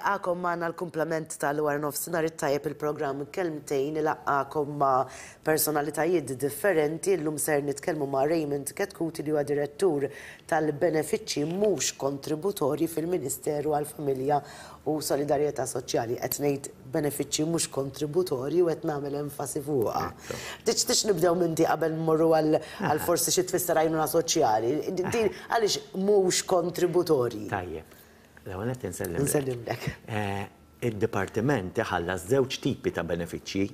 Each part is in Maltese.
nil-għakom maħna l-komplement tal-war nofsinar it-tajab il-program kelmtejn nil-għakom ma' personalitajiet differenti l-lum ser nitkelmu ma' Raymond Ketkuti li huwa direttur tal-benefiċċi mhux kontributori fil-Ministeru għal-Familja u Solidarjetà Soċjali qed ngħid benefiċċji mhux u qed nagħmel enfasi fuqha. Tix tix nibdew minti qabel morru għal ah. forsi xi tfisser għajnuna soċjali. Għalix għaliex mhux kontributorji. Tajjeb. L-għanet insellem. Insellem dak. Eh, Il-Departiment iħallas żewġ tipi ta' benefiċċji.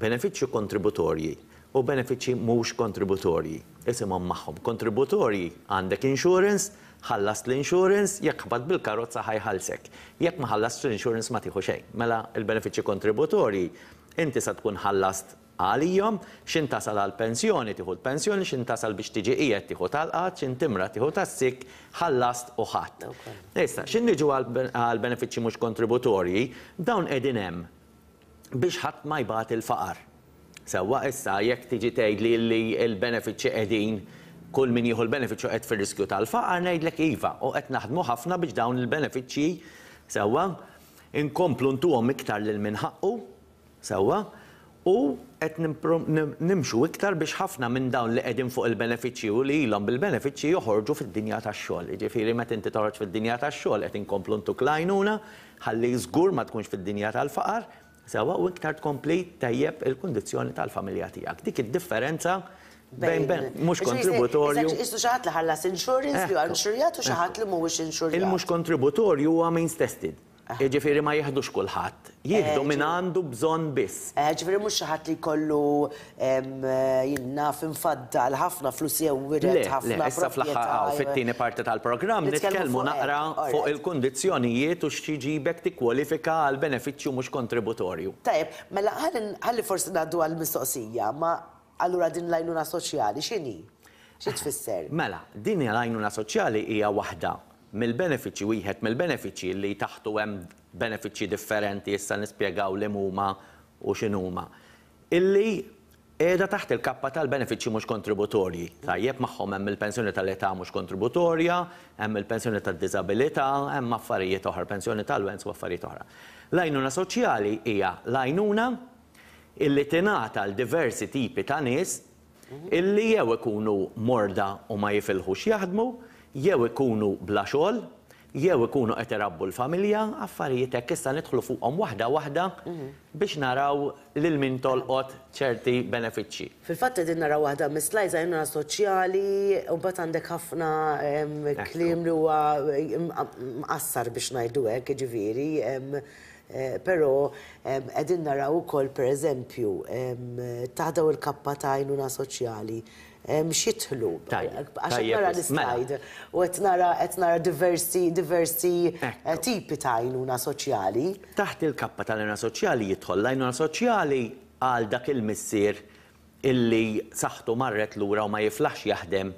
Benefiċċju kontributorji u benefiċċji mhux kontributorji. Isimhom magħhom kontributorji għandek insurance, ħallas l-insurance, jekk ħbad bil-karozza ħajħalsek. Jekk ma ħallas l-insurance ma tieħu xejn. Mela il-benefiċċji kontributorji inti sa tkun ħallast għalijom, xin tasal għal-pensjoni tiħu l-pensjoni, xin tasal biex tiġi ijet tiħu tal-qat, xin timra tiħu tas-sik, ħallast u ħadd. Issa, xin niġu għal-benefiċi mux kontributorji, dawn edinem biex ħadd ma jbat il-faqar. Sewa issa jekk tiġi tgħidli li l-benefiċi qegħdin kull min jieħu l-benefiċċju qed fir-riskju tal-faqar ngħidlek iva u qed naħdmu ħafna biex dawn il-benefiċċji sewwa inkomplu ntuhom iktar lil minħaqqu sewwa u et nimxu iktar biex ħafna minn dawn li qegħdin fuq il-benefiċċji u li ilhom bil-benefiċċji joħorġu fid-dinja tax-xogħol. Jiġifieri meta inti toħroġ fid-dinja tax-xogħol qed inkomplu ntuk lajnuna ħalli żgur ma tkunx fid-dinja tal-faqar, sewa u iktar tkompli tajjeb il-kundizzjoni tal-familja tiegħek. Dik id-differenza Bejn, bejn, mux kontributorju. Istu xaħat li ħallas insurance, li għal insurjat u xaħat li mux insurjat. Il-mux kontributorju huwa means tested. Ġifiri ma jihdux kullħat. Jihdu eh, minn għandu bżon biss. Eh, Ġifiri mux xaħat li kollu eh, jinnaf l ħafna flus u wiret ħafna. Issa fl-ħaqqa u fit-tieni parti tal-programm nitkellmu naqra fuq il kondizjonijiet u xtiġibek tikkwalifika għal benefiċċju mhux kontributorju. Tajb, mela ħalli forsi ngħaddu għal-mistoqsija, ma allura din lajnuna soċjali x'inhi? Xi tfisser? Mela, din ajnuna soċjali hija waħda mill-benefiċi wieħed mill-benefiċi li taħtu hemm benefiċi differenti issa nispjegaw li huma u x'inhuma. Illi qiegħda taħt il-kappa tal-benefiċi mhux kontributorji. Tajjeb magħhom hemm il-pensjoni tal-età mhux kontributorja, hemm il-pensjoni tad-diżabilità, hemm affarijiet oħra, pensjoni tal-wens u affarijiet oħra. L-għajnuna soċjali hija l-għajnuna illi tingħata għal diversi tipi ta' nies illi jew ikunu morda u ma jifilħux jaħdmu, jew ikunu bla xogħol, jew ikunu qed irabbu l-familja, affarijiet hekk issa nidħlu fuqhom waħda waħda mhm. biex naraw lil min tolqot ċerti benefiċċji. Fil-fatt qegħdin naraw waħda mis-slajza jenna soċjali u bad għandek ħafna kliem li huwa mqassar biex ngħidu hekk, jiġifieri. Eh, però qegħdin naraw ukoll pereżempju taħdew il-kappa ta' għajnuna soċjali biex jitħlu. Għax nara mela. l-slajd u qed nara diversi diversi eh, tipi ta' għajnuna soċjali. Taħt il-kappa tal-għajnuna soċjali jidħol l-għajnuna soċjali għal dak il-missier illi saħtu marret lura u ma jiflax jaħdem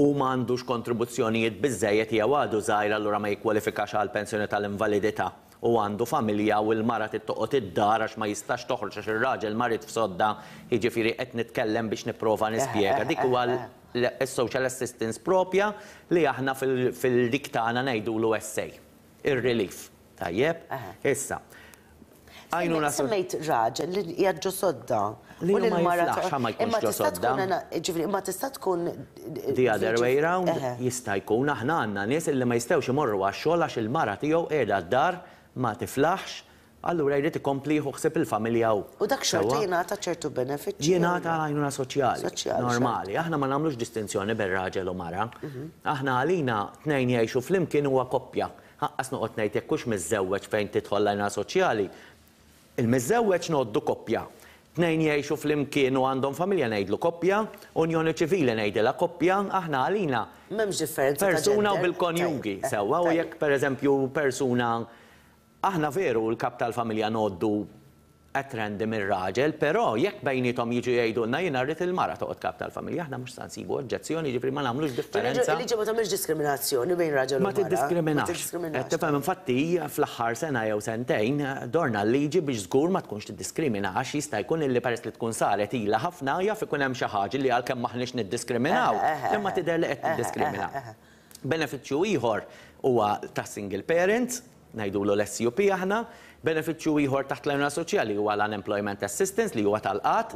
u ma kontribuzzjonijiet bizzejiet jew għadu zaħir allura ma jikkwalifikax għal pensjoni tal-invalidità u għandu familja u l-mara tittoqot id-dar għax ma jistax toħroġ għax ir-raġel marit f'sodda jiġifieri qed nitkellem biex nipprova nispjega. Dik huwa l-social assistance propja li aħna fil diktana ngħidu l essej ir-relief. Tajjeb, issa. Għajnu nasu. Semmejt raġel li jadġu sodda. U li mara Imma ma jkunx ġifri, Ma tista tkun. The other way around, jista jkun aħna għanna nies li ma jistewx imorru għax xogħol għax il-mara tiegħu qiegħda d-dar ma tiflaħx, allura jrid ikompli ħuħsib il-familja u. U dak xorta jingħata ċertu benefiċċji. Jingħata għajnuna soċjali. Normali. Aħna ma nagħmlux distinzjoni bejn raġel u mara. Mhm. Aħna għalina tnejn jgħixu flimkien huwa koppja. Ħaqqas noqgħod ngħid jekk hux miżewweġ fejn titħol għajnuna soċjali. Il-miżewweġ noqgħdu koppja. Tnejn jgħixu flimkien u għandhom familja ngħidlu koppja, unjoni ċivili ngħidilha koppja, aħna għalina. M'hemmx differenza. Persuna u bil-konjugi eh, eh, sewwa u jekk pereżempju persuna aħna veru l-kap tal-familja noddu għetrendi minn raġel, pero jekk bejnietom jiġu jgħidulna jina rrit il-mara toqgħod kap tal-familja, aħna mhux sibu oġġezzjoni ġifri ma nagħmlux differenza. Liġi ma tagħmilx diskriminazzjoni bejn raġel ma tiddiskriminax. Tifhem infatti fl-aħħar sena jew sentejn dorna liġi biex żgur ma tkunx tiddiskriminax jista' jkun illi peres li tkun saret ilha ħafna jaf ikun hemm xi ħaġa li għalkemm maħniex niddiskriminaw, eh, eh, eh, imma tidher li qed tiddiskrimina. Benefiċċju ieħor huwa ta' single parents, najdu l-SUP aħna, beneficju ieħor taħt l ajna soċjali huwa l-Unemployment Assistance li huwa tal-qat,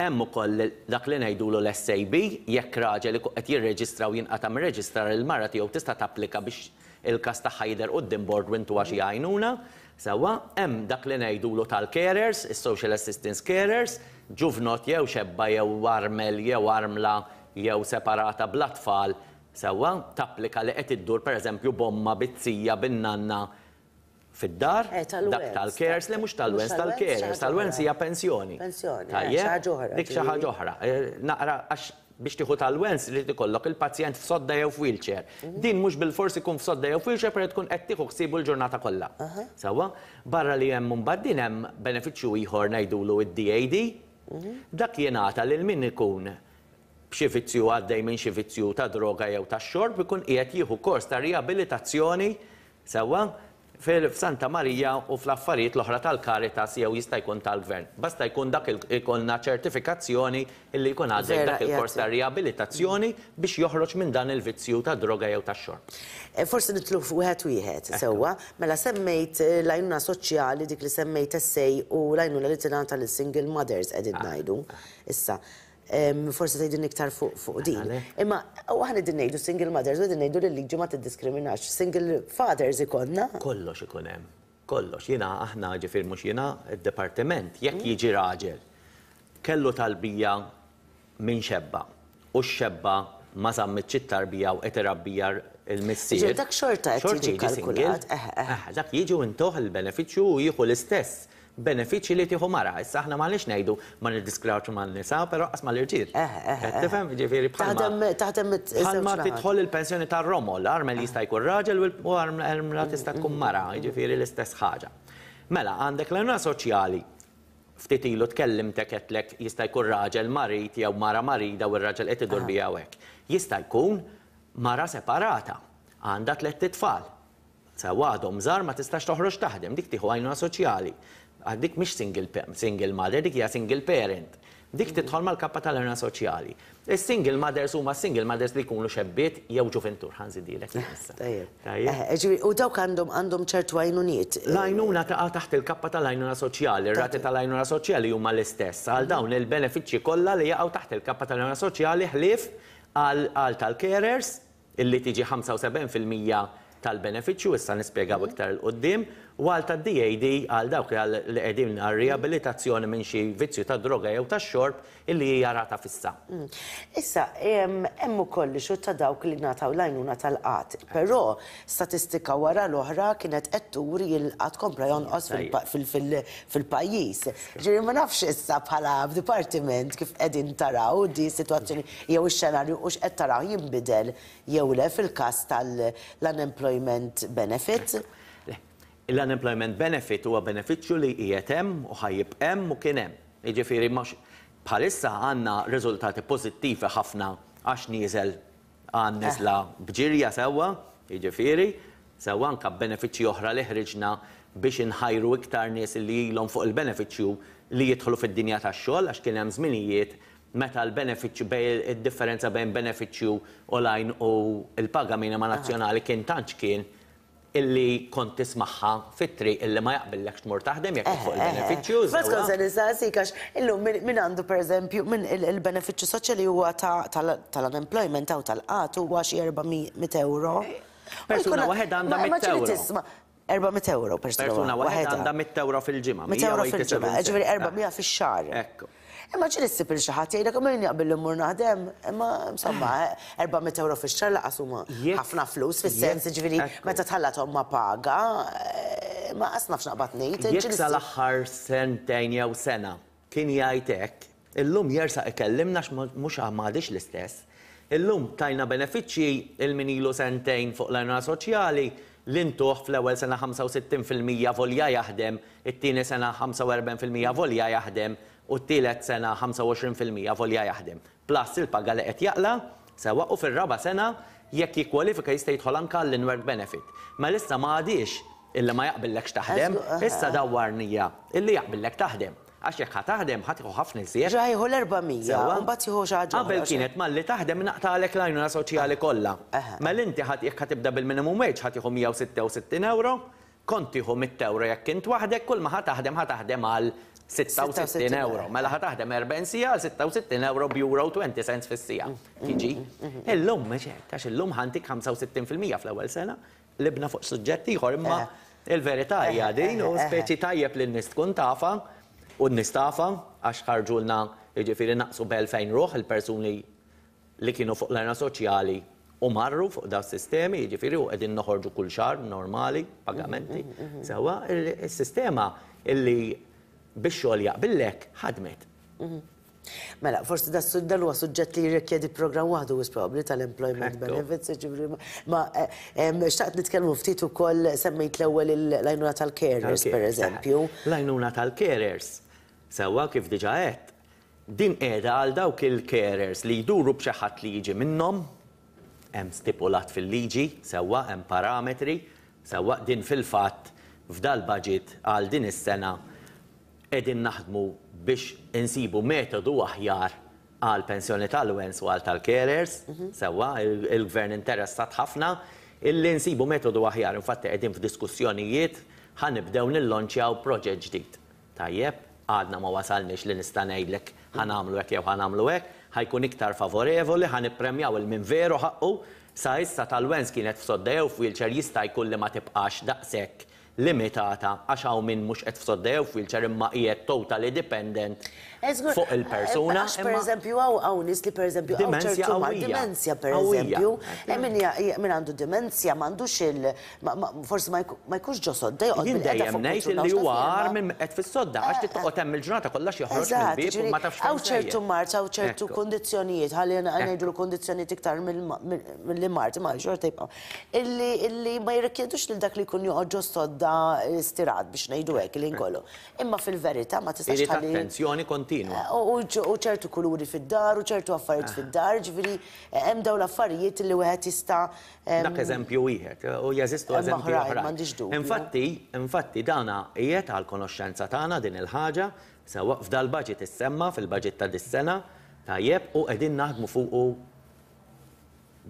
hemm ukoll dak li ngħidu l-SAB jekk raġel li qed jirreġistraw jinqata' reġistrar il-mara tiegħu tista' tapplika biex il-kas ta' ħajder qudiem board tuwa xi għajnuna. Sewa, hemm dak li ngħidulu tal-carers, is-social assistance carers, ġuvnot jew xebba jew armel jew armla jew separata bl-atfal, sewa, tapplika li qed iddur pereżempju bomma bizzija bin-nanna fid-dar, tal-kers, le mux tal-wens, tal-kers, tal-wens hija pensjoni. Pensjoni, eh, dik xi ħaġa oħra. Eh, naqra għax biex tieħu tal-wens li tikollok il-pazjent f'sodda jew f'wheelchair. Mhm. Din mhux bil-forsi ikun f'sodda jew f'wheelchair per tkun qed tieħu l-ġurnata kollha. Sawa, barra li hemm mbagħad din hemm benefiċċju ieħor ngħidulu id-DAD. Mhm. Dak jingħata lil min ikun b'xi vizzju għaddej minn xi vizzju ta' droga jew ta' xorb ikun qiegħed jieħu kors ta' riabilitazzjoni sawa f santa Marija u fl-affarijiet l-oħra tal-Karitas jew jista' jkun tal-Gvern. Basta jkun dak ikolna ċertifikazzjoni illi jkun għazek dak il-kors ta' riabilitazzjoni biex joħroġ minn dan il-vizzju ta' droga jew ta' xor eh, Forsi nitlu wieħed wieħed sewwa, mela semmejt eh, l-għajnuna soċjali dik li semmejt essej u l-għajnuna li tingħata lis single mothers qegħdin ah. ngħidu. Issa, forse tajdin iktar fuq din. Imma, u għan id nejdu single mothers, u id nejdu l-liġi ma t-diskriminax, single fathers ikonna. Kollox ikunem, kollox. Jina, aħna ġifir mux jina, il-departiment, jekk mm-hmm. jiġi raġel, kellu talbija minn xebba, u xebba ma sammitċi tarbija u eterabbija il-missir. Dak xorta għet jiġi kalkulat. Dak jiġi u intoħ il-beneficju u jieħu l-istess benefiċi li tiħu mara. Issa ħna ma nix nejdu ma nil-disklarċu ma nisa, pero għas ma l irġir eh, eh, eh, Tifem, ġifiri bħalma. Taħdem Bħalma titħol il-pensjoni ta' romol l-armel jista' jkun raġel u armel tista' tkun mara, ġifiri l-istess ħaġa. Mela, għandek l-għuna soċjali, ftitilu tkellimtek etlek jista' jkun raġel marit jew mara marida u r-raġel qed idur ah. bija hekk. Jista' jkun mara separata, għandha tliet tfal. Sa għadhom żar ma tistax toħroġ taħdem dik tieħu għajnuna soċjali għaddik ah, miex single, single mother, dik hija single parent. Dik mm-hmm. titħol mal-kappa tal-erna soċjali. Is-single mothers huma single mothers li jkunu xebbiet jew ġuventur ħanżi dilek. Ah, ah, u dawk għandhom għandhom ċertu għajnuniet. L-għajnuna ta' taħt il-kappa tal-għajnuna soċjali, ir-rati tal-għajnuna soċjali huma l-istess għal mm-hmm. dawn il-benefiċċji kollha li jaqgħu taħt il-kappa tal-għajnuna soċjali ħlief għal tal-carers illi tiġi 75% tal-benefiċċju, issa nispjegaw mm-hmm. iktar il-qoddim, u għal ta' DAD għal dawk għal li qegħdin għal riabilitazzjoni minn xi vizzju ta' droga jew ta' xorb illi hija rata fissa. Mm. Issa, hemm ukoll xo ta' dawk li nataw lajnuna tal-qat, però statistika wara l-oħra kienet qed turi l-qat kompra jonqos fil-pajjiż. Ġiri ma nafx issa bħala b'dipartiment kif qegħdin taraw di situazzjoni jew ix-xenarju u x'qed taraw jinbidel jew le fil-każ tal-unemployment benefit l-unemployment benefit huwa beneficju li hemm u ħajib hemm u kien hemm. Jiġifieri mhux bħalissa għandna riżultati pożittivi ħafna għax nieżel għan eh. nizla bġirja sewa, jiġifieri, sewa anka benefiċċji oħra li ħriġna biex inħajru iktar nies li jilhom fuq il-benefiċċju li jidħlu fid-dinja tax-xogħol għax kien hemm żminijiet meta l-benefiċċju bej id-differenza bejn benefiċċju online u l-paga minima eh. nazzjonali kien tantx kien illi kont tismaħħa fitri illi ma jaqbillekx xmur taħdem jekk eh, fuq eh, il benefiċċju Bas eh. konsen uh, sikax, illum min għandu per minn il-beneficju soċjali huwa tal-unemployment aw tal-qat huwa xi 400 euro. Persuna waħed għandha 100 euro. 400 euro persuna. Persuna waħed għandha 100 euro fil-ġimgħa. 100 euro fil-ġimgħa, ġifieri 400 fix-xahar. Ekku. Imma ċi nissib il-xaħat jgħidek ma jgħabil l-mur naħdem, imma insomma, 400 euro fi xar laqas huma ħafna flus fis-sens ġifieri meta tħallathom ma paga, imma eh, qas nafx naqbad ngħid. Jiksa sal-aħħar sentejn jew sena kien jgħid hekk, illum jersa' ikellimna mhux għamadix l-istess. Illum tajna benefiċċji il-minilu sentejn fuq l-għajna soċjali, l-intuħ fl-ewel sena 65% volja jaħdem, it-tieni sena 45% volja jaħdem, u t-tielet sena 25% volja jaħdem. Plus il-paga li qed jaqla, se u fil-raba sena jekk jikkwalifika jista' jidħol anka l-inwork benefit. Ma lista ma għadix illi ma jaqbillekx taħdem, issa dawwarnija illi jaqbillek taħdem. Għax jekk ħataħdem ħatiħu ħafna iżjed. Ġajħu l-400, mbagħad jieħu xi ħaġa. Qabel kienet malli taħdem naqtalek l-għajnuna soċjali kollha. Mal inti ħadd jekk ħatibda bil-minimum wage ħatiħu 166 euro, kontiħu mit-tewra jekk kint waħdek kull ma ħataħdem ħataħdem għal 66 euro. Mela ħataħdem 40 sija 66 euro b'euro 20 cents fis mm, mm, Tiġi. Mm, illum meċek, għax illum ħantik 65% fl-ewwel sena, libna fuq suġġetti imma eh. il-verità eh, hija eh, din u speċi tajjeb li n-nis tafa u n-nis tafa għax ħarġulna jiġifieri naqsu b'2000 ruħ il-persuni li kienu fuq l-erna soċjali u marru fuq da sistemi, ġifiri u għedin noħorġu kull xar normali, pagamenti. Sewa, il-sistema illi biex xogħol jaqbillek ħadmet. Mhm. Mela, forsi da s-suddal huwa suġġett li jirrikjedi program waħdu wis probabli tal-employment benefits, ġivri ma eh, xtaqt nitkellmu ftit ukoll semmejt l-ewwel l-għajnuna tal-carers pereżempju. Eh, l-għajnuna tal-carers. Sewwa kif diġà qed, din qiegħda għal dawk il-carers li jduru b'xi ħadd li jiġi minnhom hemm stipulat fil-liġi, sewwa hemm parametri, sewwa din fil-fatt f'dal budget għal din is-sena edin naħdmu biex insibu metodu aħjar għal pensjoni tal-wens u għal tal-carers, mhm. sewa, il-gvern interessat ħafna, illi nsibu metodu aħjar, infatti edin f'diskussjonijiet ħanibdew nil-lonċjaw proġett ġdid. Tajjeb, għadna ma wasalniex li nistanejlek ħanamlu hekk jew ħanamlu hekk, ħajkun iktar favorevoli, ipremjaw il-min veru ħaqqu, sa issa tal-wens kienet f'soddew f'wilċer jista' jkun li ma tibqax daqshekk limitata għax hawn min mhux qed f'soddew fil-ċer imma qiegħed totally dependent fuq il-persuna. Eh, per eżempju, għaw għaw nis li per eżempju għaw dimensja per eżempju. Eh, eh, min għandu dimensja, mandu xil, Forse ma jkunx ġo sodda. Jien dejjem nejt li huwa għar minn qed sodda għax titqgħod hemm il-ġurnata kollax xi ħroġ bib ma tafx. Għaw ċertu mart, għaw ċertu kondizzjonijiet, ħalli ngħidu l-kondizzjonijiet iktar mill-li mart, ma xorta jibqa' illi ma jirrikjedux lil dak li kun joqgħod ġo sodda stirat biex ngħidu hekk li nkollu. Imma fil-verità ma tistax Attenzjoni konti kontinu. U ċertu kuluri fid-dar, u ċertu affarijiet ah. fid-dar, ġviri, hemm daw l-affarijiet li wieħed jista' Dak eżempju wieħed, u jeżistu eżempju oħra. Infatti, infatti dana qiegħed għal konoxxenza tagħna din il-ħaġa, sewa f'dal budget semma fil baġit ta' dis-sena, tajjeb u qegħdin naħdmu fuqu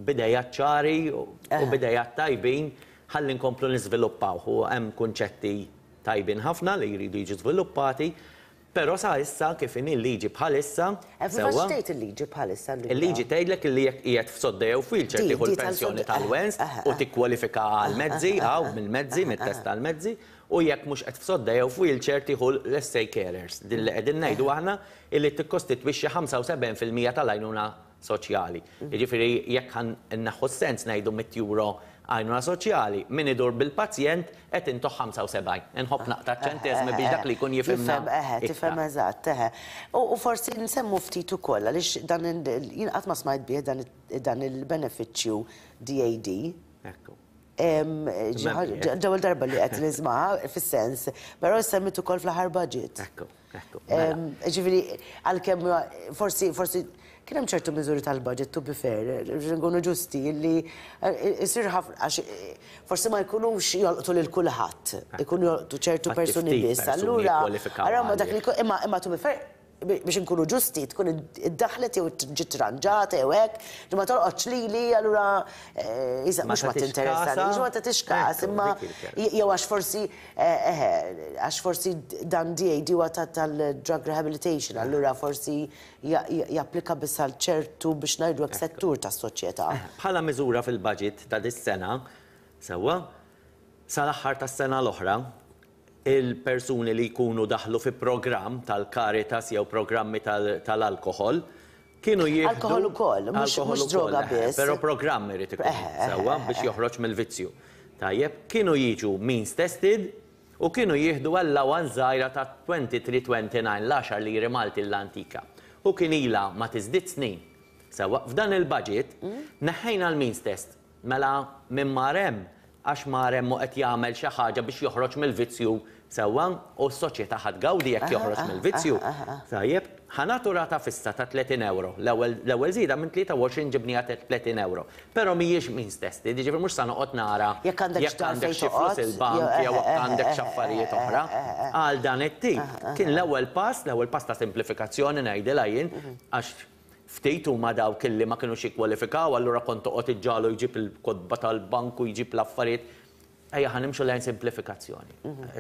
bidejat ċari eh. u bidejat tajbin ħalli komplu nizviluppaw, u hemm kunċetti tajbin ħafna li jridu jiġu żviluppati Pero sa issa kif in eh, il-liġi bħalissa. Sewa tgħid il-liġi bħalissa. Il-liġi tgħidlek li jekk qiegħed f'soddeja ah, ah, ah, u wheelchair l-pensjoni tal-wens u tikkwalifika għal-mezzi, għaw mill-mezzi, mit-test għal mezzi u jekk mhux qed f'soddeja u wheelchair tieħu l-essay carers. Din li qegħdin ngħidu eh. aħna illi tikkostitwixxi 75% tal-għajnuna soċjali. Mm. Jiġifieri jekk naħu sens ngħidu mit-euro għajnuna soċjali, min idur bil-pazjent qed intoħ 75. Nħobb naqta' ċentesmi biex dak li jkun jifhimna. Eħe, tifhem eżatt, eħe. U forsi nsemmu ftit ukoll għaliex dan jien qatt ma smajt bih dan il-benefiċċju DAD. Ekku ġewel darba li għet nizma, fil sens però semmit kol fl ħar budget. Mela. għal-kem, forsi forsi kien ċertu mizuri tal-budget tu bifer, fair, ġusti li jsir eh, għax eh, forsi ma jkunux jolqtu lil kulħadd, eh. ikunu jolqtu ċertu persuni biss. Allura, ara dak li imma to be باش نكونوا جوستي تكون دخلتي وتجي ترانجاتي وهيك لما ترقص لي لي قالوا آه، اذا مش ما تنتريسان مش ما تتشكاس اما يا واش فورسي اه اه اش فورسي دان دي اي دي واتا تاع الدراج ريهابيليتيشن قالوا راه فورسي يابليكا بس على تشيرتو باش نايدو اكسيتور تاع السوشيتا بحال مزوره في الباجيت تاع دي السنه سوا صالح هارت السنه الاخرى il-persuni li jkunu daħlu fi program tal-karitas jew programmi tal-alkohol kienu jieħdu. Alkohol ukoll, mux droga eh, biss. Però programmi rid ikun eh, eh, sewwa biex joħroġ mill-vizzju. Tajjeb, kienu jiġu means tested u kienu jieħdu għalla għan żgħira ta' 23-29 l li jirimalti l-antika. U kien jila ma tizdit snin. Sawa, f'dan il-budget mm. naħħejna l-means test mela minn marem għax marem mu qed jagħmel xi ħaġa biex joħroġ mill-vizzju sewwa u s-soċjetà ħadd gawdi jekk joħroġ mill-vizzju. Tajjeb, ħanatu rata fissa ta' 30 euro. L-ewwel żieda minn 23 ġibnija ta' 30 euro. Però mhijiex minn stesti, diġifier mhux sa noqgħod nara jekk għandek xi flus il-bank jew għandek x'affarijiet oħra. Għal dan it-tip kien l-ewwel pass, l-ewwel pass ta' simplifikazzjoni ngħidilha jien mhm. għax ftit huma dawk illi ma kienux jikkwalifikaw, allura kont toqgħod iġġalu jġib il-kodba tal-banku, jġib l-affarijiet Ejja, ħanimxu lejn simplifikazzjoni.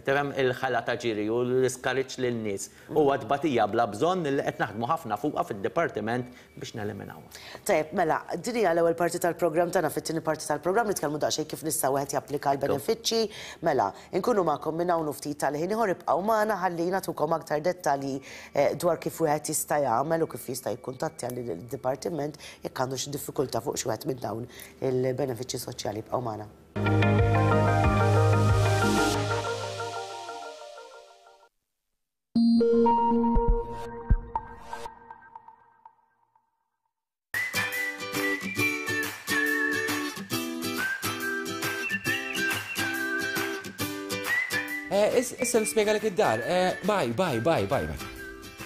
Terem mhm. il-ħala ta' ġiri u l-iskariċ l-nis. U mhm. għadbatija bla bżon li għet naħdmu ħafna fuqha fil-departiment biex neliminaw. Tajep, mela, din hija l-ewwel parti tal-programm tagħna fit-tieni parti tal-programm nitkellmu daqsxejn kif nista' wieħed japplika l-benefiċċji. Mela, inkunu magħkom minn hawn ftit tal-ħin ieħor ibqgħu magħna ħallina tukom aktar dettalji eh, dwar kif wieħed jista' jagħmel u kif jista' jikkuntattja lill-dipartiment jekk għandu xi diffikultà fuq xi għet minn dawn il-benefiċċji soċjali Thank you. issa nispjega lek id-dar. Baj, baj, baj, baj, baj.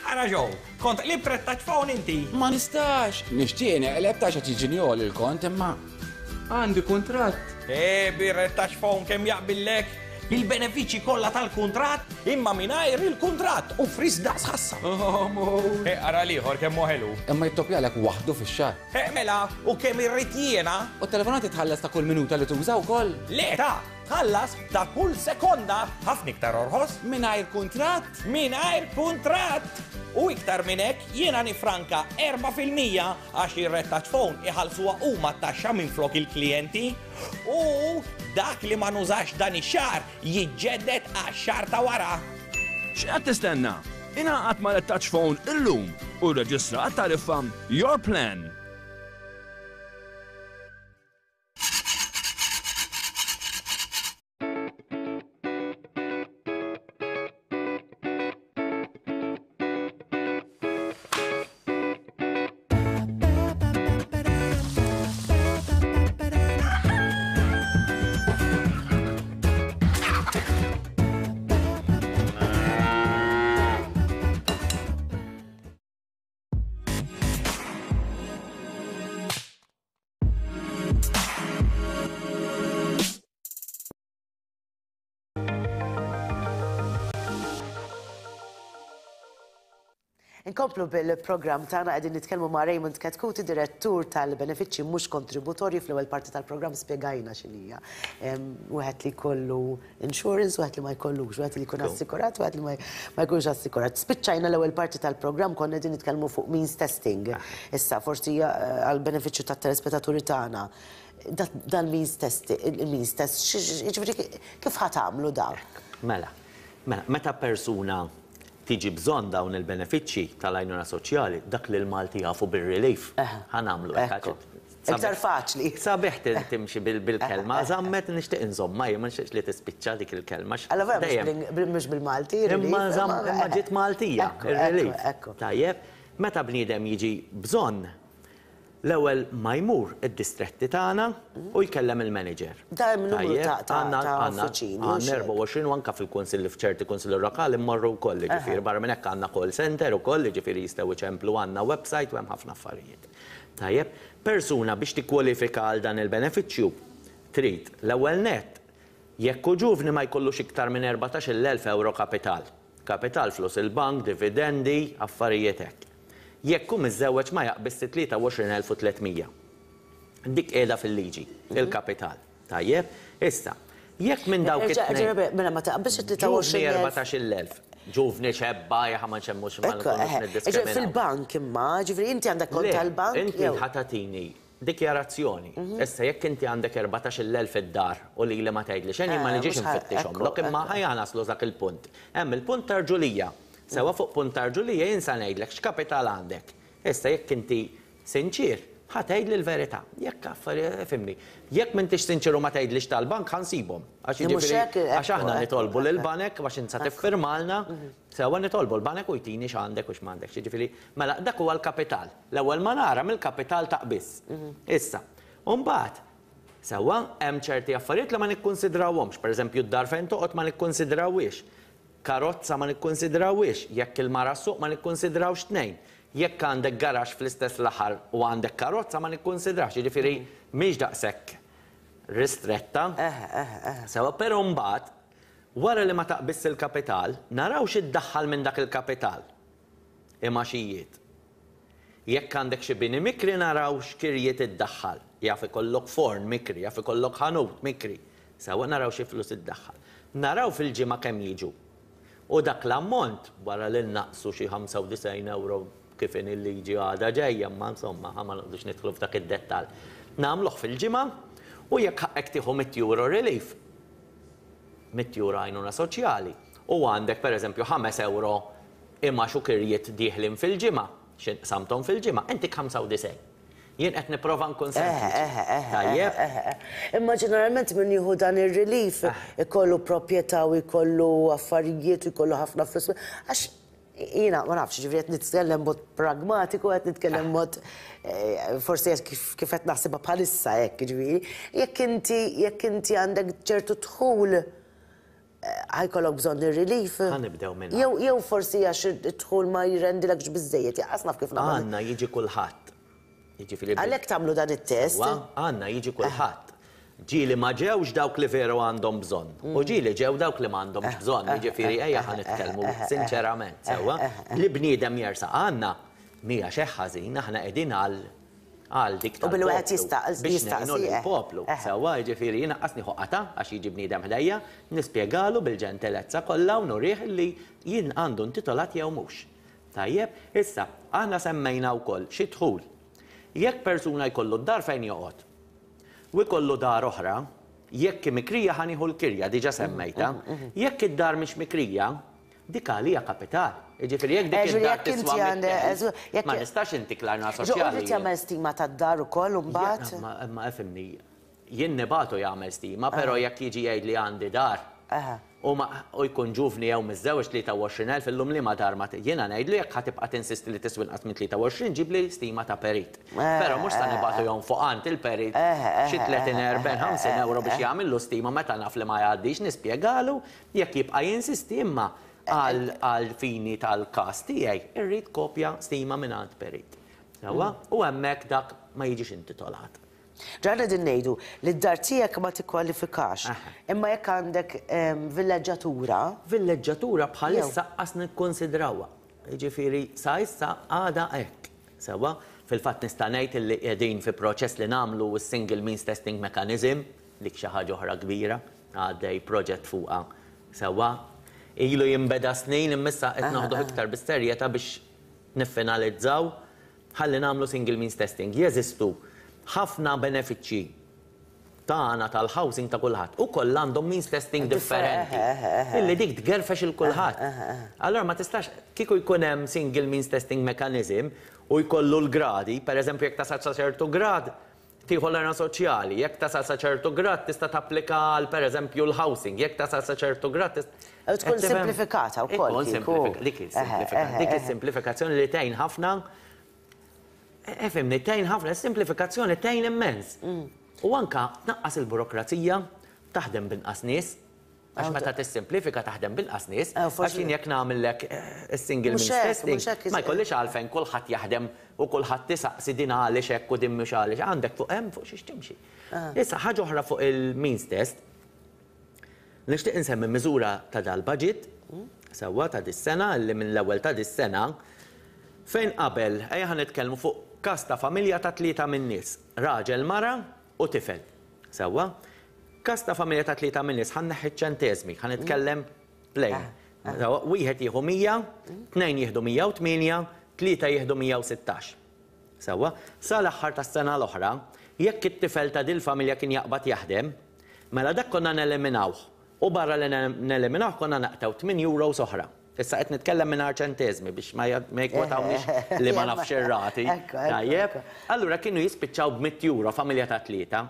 Ara ġow, kont li prettaċ fawn inti. Ma nistax. Nishtiene, l-ebtax għat iġinjol il-kont, ma. għandi kontrat. Eh, birrettax fawn kem jaqbillek il-benefici kolla tal-kontrat imma minajr il-kontrat u fris daqs ħassa. Oh, eh, ara liħor kem moħelu. Imma jittopja lek waħdu fix-xar. Eh, mela, u kem irrid jiena? U telefonati tħallas ta' kol minuta li tużaw kol. Le, ta' tħallas ta' kull sekonda ħafna iktar orħos. Minajr kontrat? Minajr kontrat! U iktar minnek jiena nifranka 4% għax ir-rettaċ fon iħalsuwa huma taxxa minn flok il-klijenti. U dak li ma nużax dan ix-xar jiġġedded għax xar ta' wara. X'qed tistenna? Inaqat ma' rettaċ fon illum u reġistra tariffa Your Plan Inkomplu bil-program tagħna qegħdin nitkellmu ma' Raymond Katkuti, direttur tal-benefiċċji mhux kontributori fl-ewwel parti tal-programm spjegajna xinija. Uħet li jkollu insurance, uħet li ma jkollux, uħet li kun assikurat, uħet li ma jkun assikurat. Spiċċajna l-ewwel parti tal-programm konna għedin nitkelmu fuq means testing. Ah. Issa forsi eh, għall-benefiċċju tat telespetaturi tagħna dal-means test, il-means test, kif għamlu da? Mela, mela, meta persuna tiġi bżon dawn il-benefiċċji tal-għajnuna soċjali, dak li l-Malti jafu bil-relief. Għanamlu. Iktar faċli. Sabiħ timxi bil-kelma, zammet nishtiq nżomma, ma nishtiq li tispiċċa dik il-kelma. Alla vera, mux bil-Malti. Imma zammet ġit Maltija, il-relief. Tajjeb, meta bnidem jiġi bżon l-ewel ma jmur id-distretti tagħna u jkellem il-manager. Da hemm numru ta' uffiċini. Għandna 24 anka fil-kunsilli f'ċerti kunsilli lokali mmorru wkoll ġifier barra minn hekk għandna call center ukoll ġifieri jistgħu iċemplu għandna website u hemm ħafna affarijiet. Tajjeb, persuna biex tikkwalifika għal dan il-benefiċċju trid l-ewwel net jekk ġuvni ma jkollux iktar minn 14 euro kapital. Kapital flus il-bank, dividendi, affarijiet hekk jekk hu miżewweġ ma jaqbis 23,300. Dik qiegħda fil-liġi, mhm. il-kapital. Tajjeb, issa, jekk minn dawk it-tnejn. Mela ma taqbis 23,000 ġuvni ċebba, jħaman ċemmux mal Fil-bank imma, ġivri, inti għandek kont tal-bank? Inti ħatatini dikjarazzjoni. Mhm. Issa jekk inti għandek 14,000 id-dar u li li ma tgħidli xejn ma eh, niġix nfittixhom. Lok imma ħajja naslu il-punt. Hemm il-punt tarġulija sewa fuq puntarġu li jien sa ngħidlek x'kapital għandek. Issa jekk inti sinċir, tgħid l-verità. Jekk affari, fimni. Jekk m'intix sinċiru ma tgħidlix tal-bank ħansibhom. Għax jiġifieri, aħna nitolbu l-banek għax insa tiffirmalna, mhm. sewa nitolbu l-banek u jtini x'għandek u x'għandek. Ġifieri, mela dak huwa l-kapital. L-ewwel ma nara mill-kapital ta' biss. Mhm. Issa, mbagħad Sewa, hemm ċerti affarijiet li ma nikkonsidrawhomx, pereżempju d-dar fejn toqgħod ma nikkonsidrawiex karozza ma nikkonsidrawix, jekk il-mara suq ma nikkonsidrawx tnejn. Jekk għandek garax fl-istess l-aħħar u għandek karozza ma nikkonsidrawx, jiġifieri mm. mhix daqshekk ristretta. Eh, eh, eh. eh, eh. Sewa per mbagħad wara li ma taqbiss il-kapital, naraw xiddaħħal minn dak il-kapital. xijiet. Jekk għandek xi bini mikri naraw x'kirjiet iddaħħal. Jaf ikollok forn mikri, jaf ikollok ħanut mikri. Sewa naraw xi flus iddaħħal. Naraw fil-ġimgħa kemm jiġu. U dak l-ammont, wara li naqsu xi 95 euro kif in il-liġi għada ġejja, ma insomma, ma naqdux nidħlu f'dak id-dettal. Namluħ fil-ġimgħa u jekk ħaqek tieħu mit-euro relief, mit-euro għajnuna soċjali. U għandek per eżempju 5 euro imma xukirjiet diħlim fil-ġimgħa, samtom fil-ġimgħa, intik 95 jien qed nipprova nkun eh, eh, eh, Tajjeb. Imma ġeneralment min jieħu dan ir-relief ah. ikollu proprjetà u jkollu affarijiet u jkollu ħafna flus. Għax jiena ma nafx ġifri qed nitkellem mod pragmatiku qed nitkellem ah. mod forsi kif qed naħsibha bħalissa hekk ġifieri. Jekk inti jekk inti għandek ċertu tħul ħajkollok bżonn ir relief Għanibdew minn. Jew forsi għax it-tħul ma jirendilekx biżejjed, jaqas naf kif naf. Għanna jiġi kulħadd. Jiġifieri Għalek tamlu dan il-test? Għanna jiġi kullħat. Ġili ma ġewx dawk li veru għandhom bżon. U mm. ġili ġew dawk li m'għandhom bżon. Ġifiri, eja ħan telmu sinċerament, sewa. Li bniedem jersa għanna, mija xeħħazin, aħna edin għal għal dik U bil-wħat jistaqs. Biex il-poplu. Eh, eh. Sewa, ġifiri, jina għasni ħuqqata, għax jiġi bniedem ħdejja, nispiegalu bil-ġentelezza kollha u nurriħ li jien għandu titolat jew mhux. Tajjeb, issa, aħna semmejna wkoll xi xitħul, Jekk persuna jkollu d-dar fejn joqgħod. U jkollu dar oħra, jekk mikrija ħaniħu l-kirja, diġa mm, semmejta, mm, mm, jekk id-dar mhix mikrija, dika li hija kapital. Ġifieri jekk dik id-dar tiswa. Ma nistax inti klarna soċjali. Ġifieri tagħmel stima tad-dar ukoll u mbagħad. Ma fimni, jien nebatu jagħmel stima, però jekk jiġi jgħid li għandi dar u jkun ġuvni jew miż-żewġ 23,000 lum li ma darma jiena ngħidlu jekk ħatibqa' tinsisti li tiswin qatt minn 23 ġibli stima ta' perit. Eh, Però mhux ta' nibatu eh, jom fuqant il-perit eh, xi 30 50 euro biex jagħmlu stima meta naf li ma jgħaddix nispjegalu jekk jibqa' jinsisti imma għal fini tal-kas tiegħi irrid kopja stima minn għand perit. Mm. U hemmhekk dak ma jiġix intitolat. Ġarra din ngħidu li d-dar tiegħek ma tikkwalifikax. Imma jekk għandek ehm, villeġġatura. Villeġġatura bħalissa qas nikkonsidrawha. Jiġifieri sa issa għada hekk. Sewa, fil-fatt nista' ngħid li qegħdin fi proċess li nagħmlu s-single means testing mechanism dik xi ħaġa oħra kbira għaddej proġett fuqha. Sewa, ilu jimbeda snin immissa qed ah, noħdu ah, ah. iktar bisterjeta biex niffinalizzaw ħalli nagħmlu single means testing. Jeżistu ħafna benefiċi taħna tal-housing ta' kulħadd. Ukoll għandhom means testing differenti. Eh, eh, eh, Illi dik t tgerfex il kulħadd. Allora ma t-istax, kiku jkunem single means testing mechanism u jkollu l-gradi, per eżempju, jek tasa ċertu grad, tiħu l-arna soċjali, jek tasa ċertu grad tista' t-applika għal eżempju, l-housing, jek tasa ċertu grad tista' U Tkun simplifikata u koll. Dik il simplifikazzjoni li tajn ħafna Efimni, tejn ħafna, simplifikazzjoni tejn immens. U anka tnaqqas il-burokrazija, taħdem binqas nies, għax meta tissimplifika taħdem bil-qas nies, għax jien jekk nagħmellek is-single means testing, ma jkollix għalfejn kulħadd jaħdem u kulħadd tisaqsi din għaliex hekk u din mhux għaliex għandek fuq hemm fuq xiex timxi. Issa ħaġa oħra fuq il-means test. Nixtieq insemmi miżura ta' dal-budget sewwa ta' dis-sena li minn l-ewwel ta' dis-sena fejn qabel ejja ħanitkellmu fuq kas ta' familja ta' tlieta minn nies, raġel, mara u tifel. Sewwa? Kas ta' familja ta' tlieta minn nies ħanneħħi ċentesmi, ħanitkellem plej. Sewa, wieħed jieħu 100, tnejn jieħdu 108, tlieta jieħdu 116. Sewwa, sa l-aħħar tas-sena l-oħra, jekk it-tifel ta' dil familja kien jaqbad jaħdem, mela dak konna neliminawh. U barra li neliminawh konna naqtaw 8 euro soħra. Issa qed nitkellem minn arċentezmi biex ma jkwatawniex li ma nafx ir-rati. Allura kienu jispiċċaw b'100 euro familja ta' tlieta.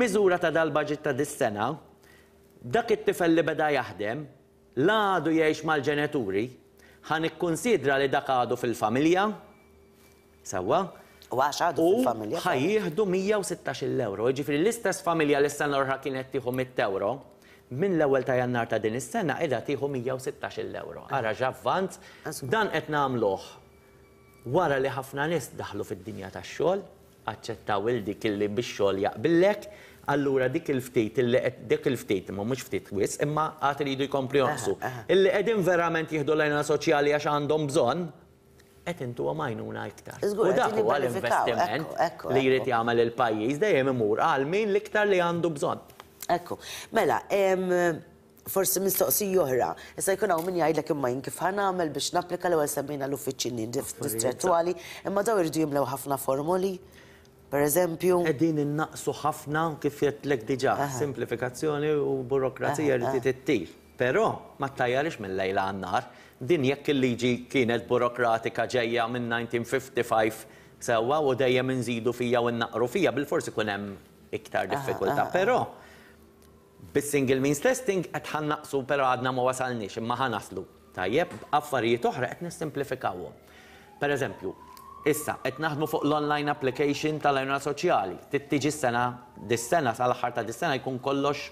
Miżura ta' dal-budget ta' dis-sena, dak it-tifel li beda jaħdem, la jgħix mal-ġenituri, ħan ikkonsidra li dak għadu fil-familja, sawa, U għaxħadu fil-familja. ħajjieħdu 116 euro, ġifri l-istess familja l-istan l-orħa kienet tiħu 100 euro, min l-ewwel ta' jannar ta' din is-sena qiegħda tieħu 116 euro. Ara ġavvant dan qed nagħmluh wara li ħafna nies daħlu fid-dinja tax-xogħol, aċċettaw il dik li bix-xogħol jaqbillek, allura dik il-ftit illi dik il-ftit ma mhux ftit wis, imma qatt iridu jkompli Illi qegħdin verament jieħdu l-għajna soċjali għax għandhom bżonn, qed intu għamajnuna iktar. U dak huwa l-investiment li jrid jagħmel il-pajjiż dejjem imur għal min l-iktar li għandu bżonn. Ekku. Mela, forsi mistoqsi joħra. Issa jkun hawn min jgħidlek imma jinkif kif għamel biex napplika l semmina semmejna l-uffiċċini distrettuali, imma daw irdu jimlew ħafna formuli. Per eżempju. Qegħdin innaqsu ħafna kif jetlek diġà simplifikazzjoni u burokrazija li tittir. Però ma tajjarix minn lejla għannar. Din jekk il-liġi kienet burokratika ġejja minn 1955 sewa u dejjem inżidu fija u naqru fija bil-forsi kunem hemm iktar difficulta. Però Bis-single means testing qed ħannaqsu però għadna ma wasalniex imma ħanaslu. Tajjeb, affarijiet oħra qed nissimplifikawhom. Per eżempju, issa qed naħdmu fuq l-online application tal-ajna soċjali. Tittiġi s-sena, dis-sena sal-aħħar ta' dis-sena jkun kollox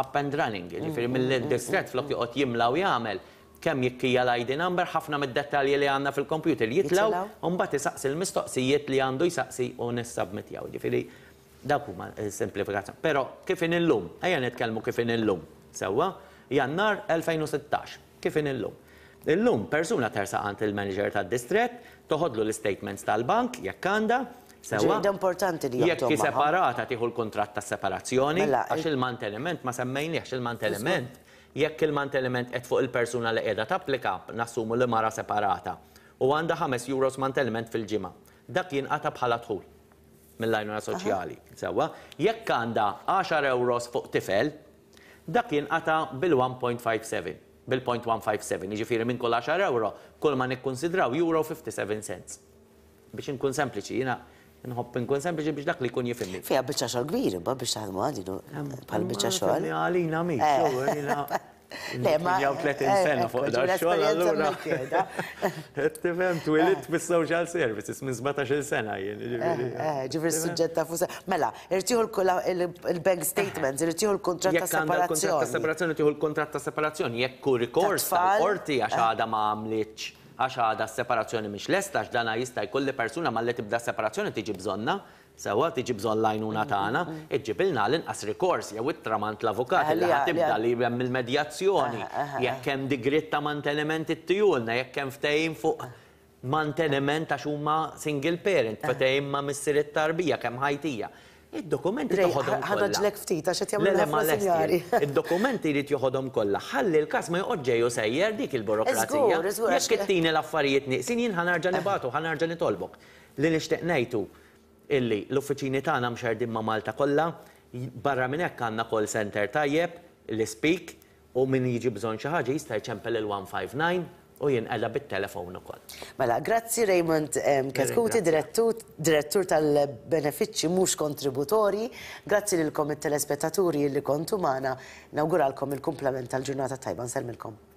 up and running. Ġifieri mm-hmm. mill-distret flok joqgħod jimla u jagħmel kemm jikkija l-ID number, ħafna mid-dettalji li għandna fil-kompjuter jitlaw, un bat isaqsi l-mistoqsijiet li għandu jisaqsi u nissubmitjaw. Ġifieri Dak huma eh, simplifikazzjoni. Però kif in illum, ejja nitkellmu kif in illum. Sewwa, jannar 2016, kif in illum. Illum persuna tersa għant il-manager tad-distret, toħodlu l-statements tal-bank, jekk għandha, Sewa. Ġida importanti di jekk separata tieħu l-kontratt ta' separazzjoni, mela, għax il mantenement ma semmejni għax il mantenement Jekk il-manteniment qed fuq il-persuna li qiegħda tapplika, nassumu li mara separata u għandha 5 euros mantenement fil-ġimgħa. Dak jinqata bħala tħul mill-lajnuna soċjali. Sewa, jekk għanda 10 euros fuq tifel, dakin għata bil-1.57, bil-0.157, jiġifieri minn kull 10 euro, kull ma nikkonsidraw euro 57 cents. Biex nkun sempliċi, jina nħobb nkun sempliċi biex dak li kun jifimni. Fija bieċa xogħol kbir, ba biex taħdmu għadinu, bħal bieċa xogħol. Għalina miċ, eh. Le, ma. Jaw 30 eh, sena fuq daċxol, allura. Tifem, twilit bis-social services minn 17 sena jien. Ġifri s-sujġet eh, eh, ta' Mela, irtiħu il-bank statements, irtiħu l-kontrat separazzjoni. Jekk ta' separazzjoni, irtiħu l-kontrat separazzjoni, jekk ku rikors orti għax għada ma' għamliċ għax għada separazzjoni miex lesta, dana jistaj jkolli persuna ma' li tibda separazzjoni tiġi bżonna. Sawa tiġi bżon lajnuna tagħna, iġibilna l-inqas rikors jew it-tramant l avokat eh, li għatibda li hemm il-medjazzjoni, eh, eh, jekk hemm digrit ta' mantenement it-tijulna, jekk hemm ftehim fuq manteniment għax huma single parent, ftehim ma' missier it-tarbija kemm ħajtija. Id-dokumenti toħodhom kollha. Ħadaġlek ftit għax qed jagħmlu Id-dokumenti jrid joħodhom kollha. Ħalli l-każ ma joqgħod sejjer dik il-burokrazija. Jekk ittini l-affarijiet nieqsin jien ħanarġa' nibatu, ħanarġa' nitolbok. Li nixtieq ngħidu illi l-uffiċini tagħna mxerdin ma' Malta kollha, barra minn hekk għandna call center tajjeb, l-speak, u min jiġi bżonn xi ħaġa jista' jċempel il-159 u jinqella bit-telefon ukoll. Mela, grazzi Raymond Kaskuti, direttur tal-benefiċċi mhux kontributori, grazzi lilkom it-telespettaturi li kontu magħna, nawguralkom il-kumplament tal-ġurnata tajba nselmilkom.